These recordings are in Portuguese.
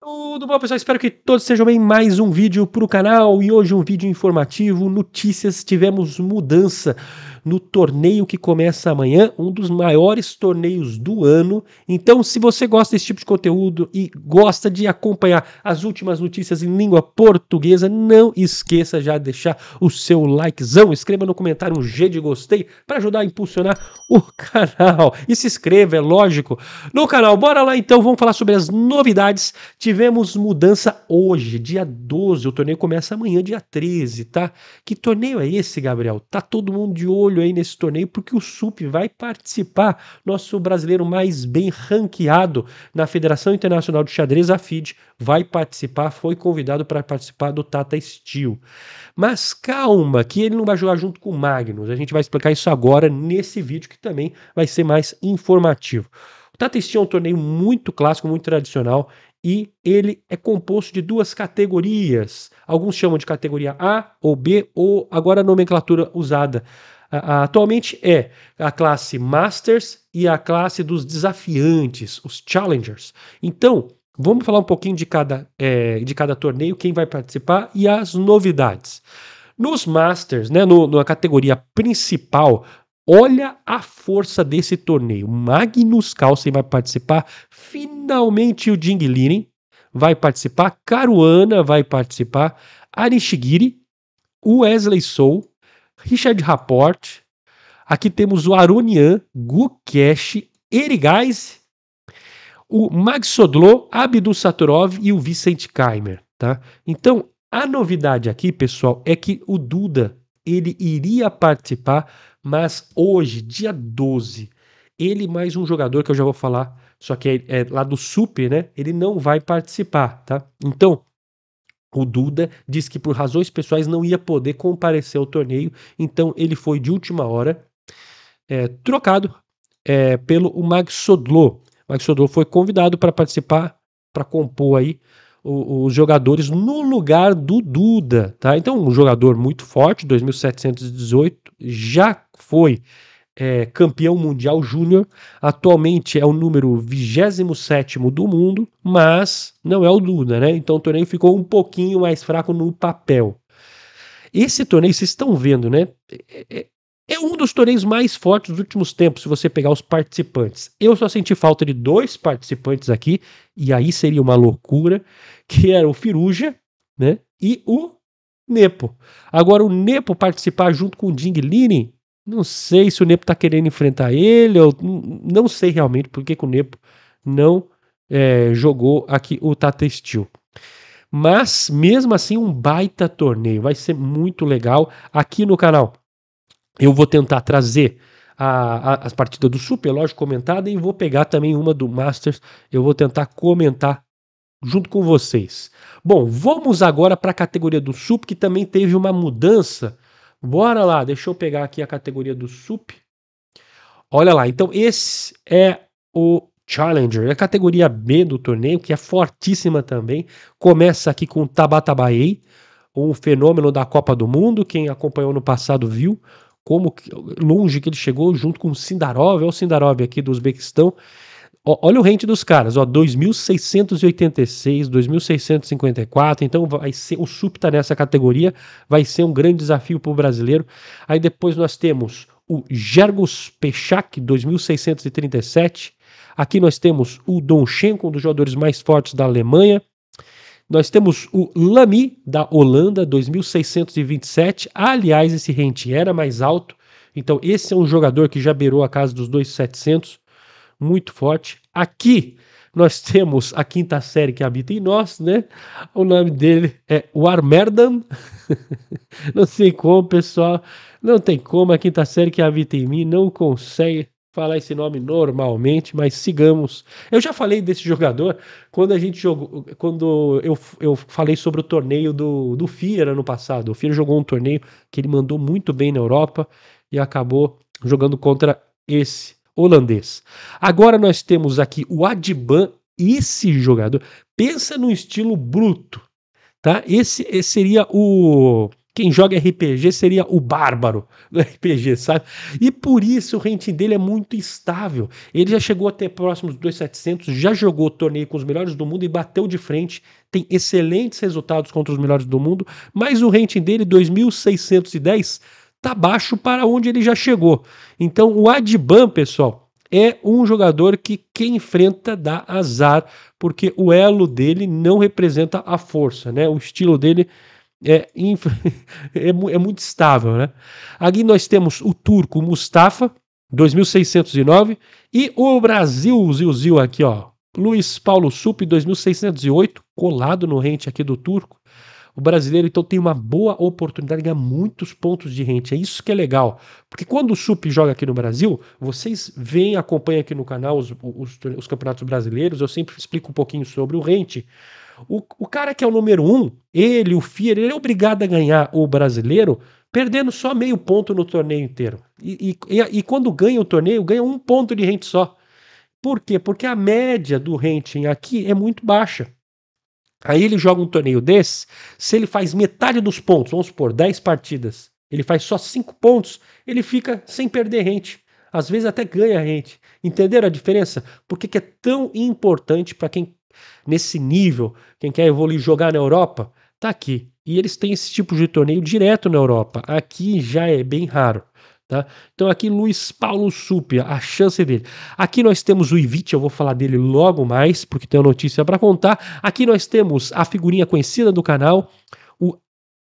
Tudo bom, pessoal? Espero que todos sejam bem. Mais um vídeo para o canal e hoje um vídeo informativo, notícias, tivemos mudança no torneio que começa amanhã, um dos maiores torneios do ano. Então, se você gosta desse tipo de conteúdo e gosta de acompanhar as últimas notícias em língua portuguesa, não esqueça já de deixar o seu likezão, escreva no comentário um G de gostei para ajudar a impulsionar o canal. E se inscreva, é lógico, no canal. Bora lá então, vamos falar sobre as novidades. Tivemos mudança hoje, dia 12. O torneio começa amanhã, dia 13, tá? Que torneio é esse, Gabriel? Tá todo mundo de olho olho aí nesse torneio, porque o SUP vai participar, nosso brasileiro mais bem ranqueado na Federação Internacional de Xadrez, a FID, vai participar, foi convidado para participar do Tata Steel. Mas calma, que ele não vai jogar junto com o Magnus, a gente vai explicar isso agora nesse vídeo que também vai ser mais informativo. O Tata Steel é um torneio muito clássico, muito tradicional, e ele é composto de duas categorias. Alguns chamam de categoria A ou B, ou agora a nomenclatura usada a, a, atualmente é a classe Masters e a classe dos desafiantes, os Challengers. Então, vamos falar um pouquinho de cada, é, de cada torneio, quem vai participar e as novidades. Nos Masters, né, no, na categoria principal, Olha a força desse torneio. Magnus Carlsen vai participar. Finalmente o Jing Liren vai participar. Caruana vai participar. Arishigiri, Wesley Sou, Richard Rapport. Aqui temos o Aronian, Gukesh, Erigais, o Max Sodlo, Abdul Satorov e o Vicente Kaimer. Tá? Então, a novidade aqui, pessoal, é que o Duda ele iria participar, mas hoje, dia 12, ele mais um jogador que eu já vou falar, só que é, é lá do Super, né? Ele não vai participar, tá? Então, o Duda disse que por razões pessoais não ia poder comparecer ao torneio, então ele foi de última hora é, trocado é, pelo o Mag Sodlo. Mag Sodlo foi convidado para participar, para compor aí os jogadores no lugar do Duda, tá? Então um jogador muito forte, 2.718, já foi é, campeão mundial júnior, atualmente é o número 27 do mundo, mas não é o Duda, né? Então o torneio ficou um pouquinho mais fraco no papel. Esse torneio, vocês estão vendo, né? É, é, é um dos torneios mais fortes dos últimos tempos, se você pegar os participantes. Eu só senti falta de dois participantes aqui, e aí seria uma loucura, que era o Firuja, né? E o Nepo. Agora, o Nepo participar junto com o Ding Linin não sei se o Nepo está querendo enfrentar ele, ou não sei realmente por que, o Nepo não é, jogou aqui o Tata Steel. Mas, mesmo assim, um baita torneio. Vai ser muito legal. Aqui no canal, eu vou tentar trazer a, a, as partidas do Super, lógico, comentada, e vou pegar também uma do Masters. Eu vou tentar comentar junto com vocês. Bom, vamos agora para a categoria do Sup, que também teve uma mudança Bora lá, deixa eu pegar aqui a categoria do SUP. Olha lá, então esse é o Challenger, é a categoria B do torneio, que é fortíssima também. Começa aqui com o Tabatabaei, um fenômeno da Copa do Mundo. Quem acompanhou no passado viu como longe que ele chegou junto com o Sindarov, é o Sindarov aqui do Uzbequistão. Ó, olha o rente dos caras, ó, 2.686, 2.654, então vai ser, o SUP está nessa categoria, vai ser um grande desafio para o brasileiro. Aí depois nós temos o Jergos Pechak, 2.637, aqui nós temos o Donchenko, um dos jogadores mais fortes da Alemanha, nós temos o Lamy, da Holanda, 2.627. Aliás, esse rente era mais alto. Então, esse é um jogador que já beirou a casa dos 2.700 muito forte. Aqui nós temos a quinta série que habita em nós, né? O nome dele é o Armerdan. não sei como, pessoal. Não tem como. A quinta série que habita em mim não consegue falar esse nome normalmente, mas sigamos. Eu já falei desse jogador quando a gente jogou, quando eu, eu falei sobre o torneio do, do Fira ano passado. O Fira jogou um torneio que ele mandou muito bem na Europa e acabou jogando contra esse holandês. Agora nós temos aqui o Adiban, esse jogador, pensa no estilo bruto, tá? Esse, esse seria o quem joga RPG seria o bárbaro do RPG, sabe? E por isso o rating dele é muito estável. Ele já chegou até próximos dos 2,700, já jogou torneio com os melhores do mundo e bateu de frente. Tem excelentes resultados contra os melhores do mundo, mas o rating dele, 2.610, tá baixo para onde ele já chegou. Então o Adiban, pessoal, é um jogador que quem enfrenta dá azar, porque o elo dele não representa a força, né? O estilo dele é, inf... é, é, muito estável, né? Aqui nós temos o turco Mustafa, 2609, e o Brasil, o Zil, aqui, ó, Luiz Paulo Sup, 2608, colado no rente aqui do turco. O brasileiro, então, tem uma boa oportunidade de ganhar muitos pontos de rente. É isso que é legal. Porque quando o SUP joga aqui no Brasil, vocês veem, acompanham aqui no canal os, os, os campeonatos brasileiros, eu sempre explico um pouquinho sobre o rente. O, o cara que é o número um, ele, o FIA, ele é obrigado a ganhar o brasileiro perdendo só meio ponto no torneio inteiro. E, e, e, quando ganha o torneio, ganha um ponto de rente só. Por quê? Porque a média do rating aqui é muito baixa. Aí ele joga um torneio desse, se ele faz metade dos pontos, vamos supor, 10 partidas, ele faz só 5 pontos, ele fica sem perder rente. Às vezes até ganha rente. Entenderam a diferença? Por que, que é tão importante para quem, nesse nível, quem quer evoluir jogar na Europa? Tá aqui. E eles têm esse tipo de torneio direto na Europa. Aqui já é bem raro. Tá? Então aqui Luiz Paulo Súpia, a chance dele. Aqui nós temos o Ivite, eu vou falar dele logo mais, porque tem uma notícia para contar. Aqui nós temos a figurinha conhecida do canal, o,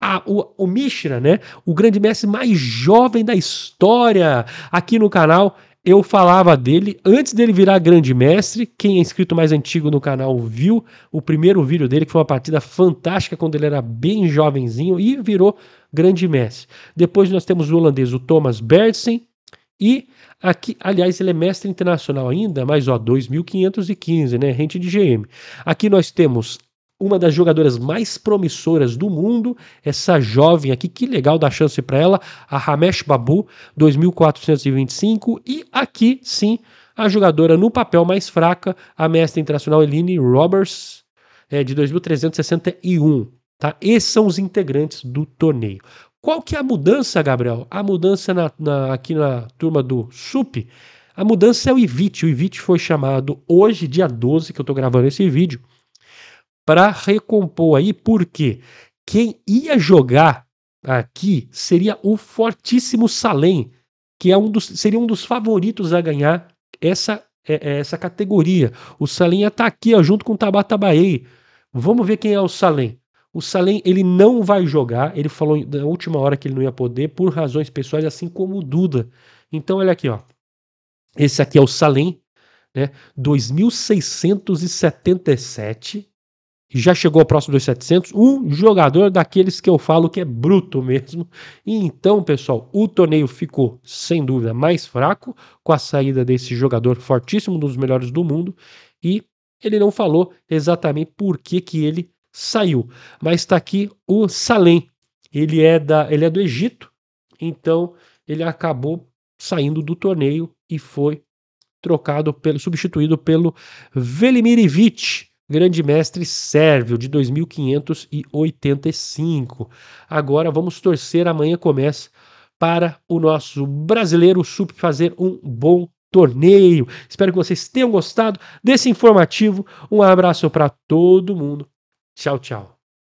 a, o, o Mishra, né? o grande mestre mais jovem da história aqui no canal eu falava dele antes dele virar grande mestre. Quem é inscrito mais antigo no canal viu o primeiro vídeo dele, que foi uma partida fantástica quando ele era bem jovenzinho e virou grande mestre. Depois nós temos o holandês, o Thomas Berdsen. E aqui, aliás, ele é mestre internacional ainda, mas ó, 2515, né? Rente de GM. Aqui nós temos uma das jogadoras mais promissoras do mundo, essa jovem aqui, que legal dar chance para ela, a Ramesh Babu, 2425, e aqui sim, a jogadora no papel mais fraca, a mestra internacional Eline Roberts, é, de 2361. Tá? Esses são os integrantes do torneio. Qual que é a mudança, Gabriel? A mudança na, na, aqui na turma do SUP, a mudança é o IVIT. O IVIT foi chamado hoje, dia 12, que eu estou gravando esse vídeo, para recompor aí, porque quem ia jogar aqui seria o fortíssimo Salem, que é um dos, seria um dos favoritos a ganhar essa, é, é, essa categoria. O Salem está aqui, ó, junto com o Tabata Baei. Vamos ver quem é o Salem. O Salem ele não vai jogar, ele falou na última hora que ele não ia poder por razões pessoais, assim como o Duda. Então olha aqui, ó. Esse aqui é o Salem, né? 2677 já chegou próximo dos 700, um jogador daqueles que eu falo que é bruto mesmo. então, pessoal, o torneio ficou, sem dúvida, mais fraco com a saída desse jogador fortíssimo, um dos melhores do mundo, e ele não falou exatamente por que, que ele saiu. Mas está aqui o Salem. Ele é, da, ele é do Egito, então ele acabou saindo do torneio e foi trocado pelo substituído pelo Velimirovic Grande Mestre Sérvio, de 2585. Agora vamos torcer, amanhã começa para o nosso brasileiro SUP fazer um bom torneio. Espero que vocês tenham gostado desse informativo. Um abraço para todo mundo. Tchau, tchau.